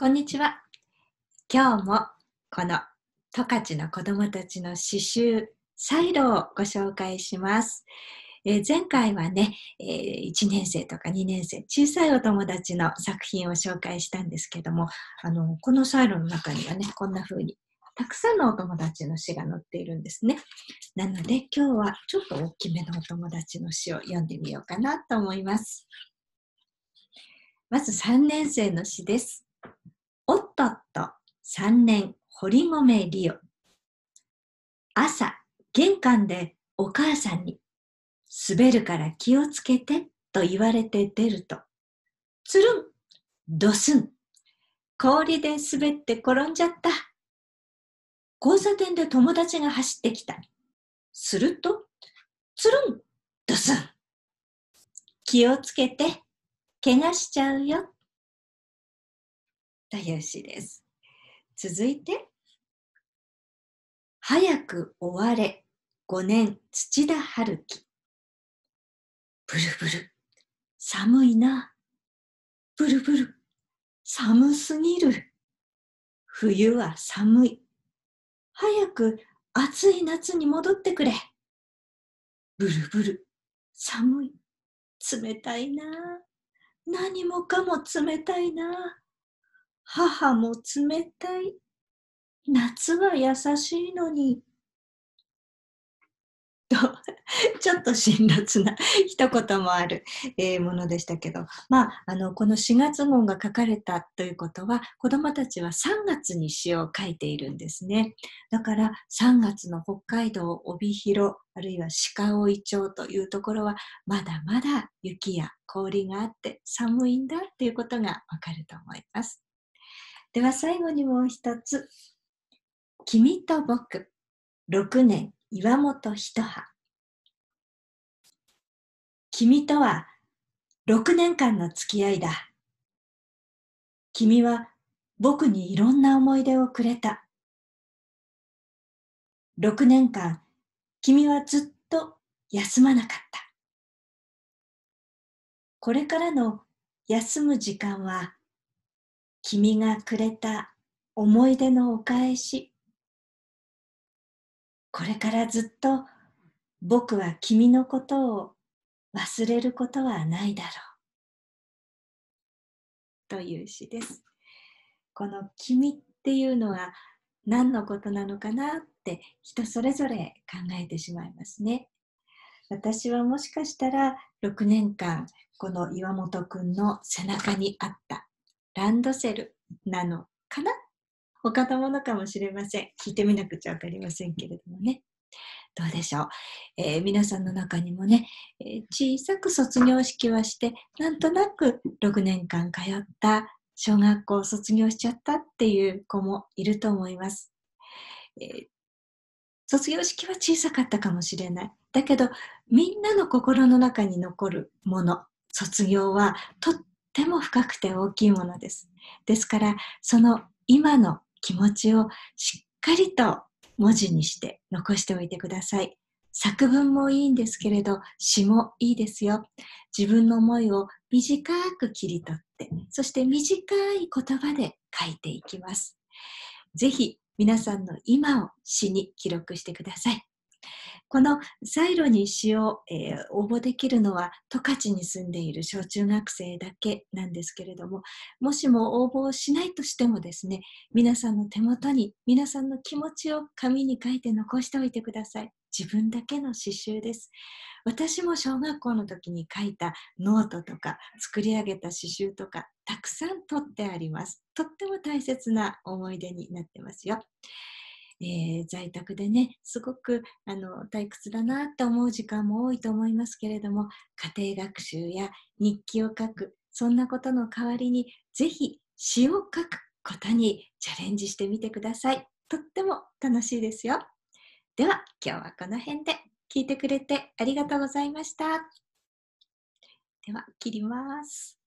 こんにちは。今日もこの十勝の子どもたちの刺繍サイロをご紹介します。えー、前回はね、えー、1年生とか2年生小さいお友達の作品を紹介したんですけどもあのこのサイロの中にはねこんな風にたくさんのお友達の詩が載っているんですね。なので今日はちょっと大きめのお友達の詩を読んでみようかなと思います。まず3年生の詩です。おっとっと、3年、堀米リオ。朝、玄関でお母さんに、滑るから気をつけてと言われて出ると、つるん、ドスン、氷で滑って転んじゃった。交差点で友達が走ってきた。すると、つるん、ドスン。気をつけて、怪我しちゃうよ。又吉です。続いて、早く終われ5年土田春樹。ブルブル、寒いな。ブルブル、寒すぎる。冬は寒い。早く暑い夏に戻ってくれ。ブルブル、寒い。冷たいな。何もかも冷たいな。母も冷たい。夏は優しいのに。と、ちょっと辛辣な一言もある、えー、ものでしたけど、まあ、あの、この4月号が書かれたということは、子供たちは3月に詩を書いているんですね。だから3月の北海道帯広、あるいは鹿追町というところは、まだまだ雪や氷があって寒いんだっていうことがわかると思います。では最後にもう一つ。君と僕、6年、岩本一葉。君とは6年間の付き合いだ。君は僕にいろんな思い出をくれた。6年間、君はずっと休まなかった。これからの休む時間は君がくれた思い出のお返しこれからずっと僕は君のことを忘れることはないだろうという詩ですこの「君」っていうのは何のことなのかなって人それぞれ考えてしまいますね私はもしかしたら6年間この岩本くんの背中にあったランドセルなのかな他のものかもしれません。聞いてみなくちゃわかりませんけれどもね。どうでしょう、えー、皆さんの中にもね、えー、小さく卒業式はしてなんとなく6年間通った小学校を卒業しちゃったっていう子もいると思います、えー、卒業式は小さかったかもしれないだけどみんなの心の中に残るもの卒業はとっても深くて大きいものです。ですから、その今の気持ちをしっかりと文字にして残しておいてください。作文もいいんですけれど、詩もいいですよ。自分の思いを短く切り取って、そして短い言葉で書いていきます。ぜひ皆さんの今を詩に記録してください。このサイロに詩を、えー、応募できるのは十勝に住んでいる小中学生だけなんですけれどももしも応募しないとしてもですね皆さんの手元に皆さんの気持ちを紙に書いて残しておいてください自分だけの刺繍です私も小学校の時に書いたノートとか作り上げた刺繍とかたくさん取ってありますとっても大切な思い出になってますよえー、在宅でねすごくあの退屈だなって思う時間も多いと思いますけれども家庭学習や日記を書くそんなことの代わりにぜひ詩を書くことにチャレンジしてみてください。とっても楽しいですよ。では今日はこの辺で聞いてくれてありがとうございました。では切ります。